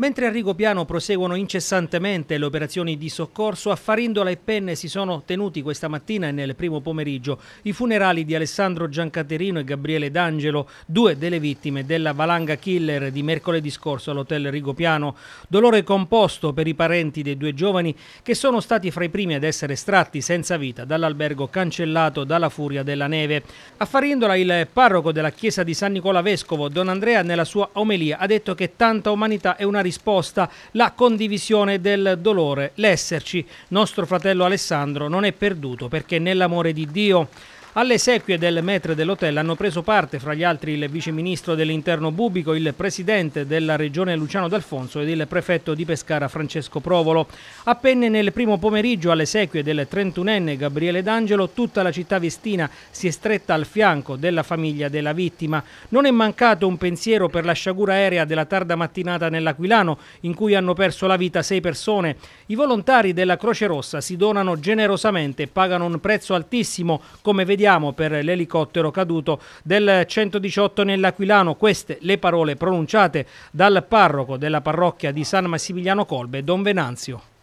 Mentre a Rigopiano proseguono incessantemente le operazioni di soccorso, a Farindola e Penne si sono tenuti questa mattina e nel primo pomeriggio i funerali di Alessandro Giancaterino e Gabriele D'Angelo, due delle vittime della valanga killer di mercoledì scorso all'hotel Rigopiano. Dolore composto per i parenti dei due giovani che sono stati fra i primi ad essere estratti senza vita dall'albergo cancellato dalla furia della neve. A Farindola il parroco della chiesa di San Nicola Vescovo, Don Andrea, nella sua omelia ha detto che tanta umanità è una risposta la condivisione del dolore, l'esserci. Nostro fratello Alessandro non è perduto perché nell'amore di Dio alle sequie del maître dell'hotel hanno preso parte, fra gli altri, il viceministro dell'interno Bubico, il presidente della regione Luciano D'Alfonso ed il prefetto di Pescara Francesco Provolo. Appena nel primo pomeriggio alle sequie del 31enne Gabriele D'Angelo, tutta la città vestina si è stretta al fianco della famiglia della vittima. Non è mancato un pensiero per la sciagura aerea della tarda mattinata nell'Aquilano, in cui hanno perso la vita sei persone. I volontari della Croce Rossa si donano generosamente e pagano un prezzo altissimo, come vediamo Rammarichiamo per l'elicottero caduto del 118 nell'Aquilano. Queste le parole pronunciate dal parroco della parrocchia di San Massimiliano Colbe, Don Venanzio.